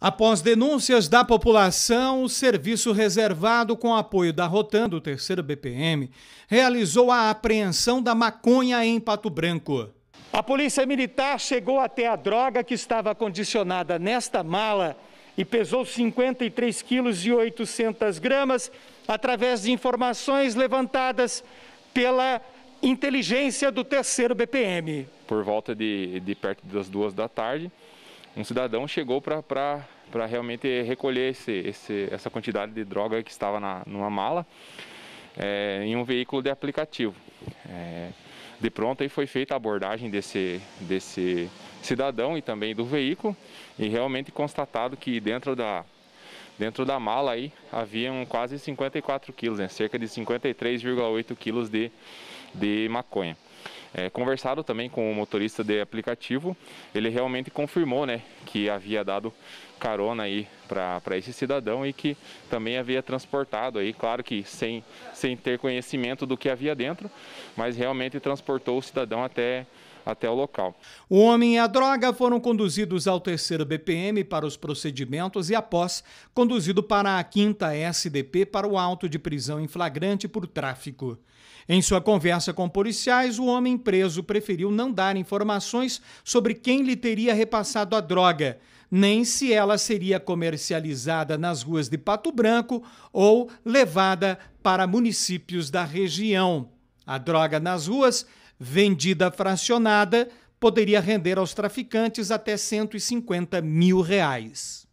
Após denúncias da população, o serviço reservado com apoio da Rotan do 3 BPM realizou a apreensão da maconha em Pato Branco. A polícia militar chegou até a droga que estava acondicionada nesta mala e pesou 53 quilos e 800 gramas através de informações levantadas pela inteligência do terceiro BPM. Por volta de, de perto das duas da tarde, um cidadão chegou para realmente recolher esse, esse, essa quantidade de droga que estava na, numa mala é, em um veículo de aplicativo. É, de pronto aí foi feita a abordagem desse, desse cidadão e também do veículo e realmente constatado que dentro da, dentro da mala aí haviam quase 54 quilos, né, cerca de 53,8 quilos de, de maconha. É, conversado também com o motorista de aplicativo, ele realmente confirmou né, que havia dado carona aí para esse cidadão e que também havia transportado aí, claro que sem, sem ter conhecimento do que havia dentro, mas realmente transportou o cidadão até até o local. O homem e a droga foram conduzidos ao terceiro BPM para os procedimentos e, após, conduzido para a quinta SDP para o auto de prisão em flagrante por tráfico. Em sua conversa com policiais, o homem preso preferiu não dar informações sobre quem lhe teria repassado a droga, nem se ela seria comercializada nas ruas de Pato Branco ou levada para municípios da região. A droga nas ruas vendida fracionada, poderia render aos traficantes até 150 mil reais.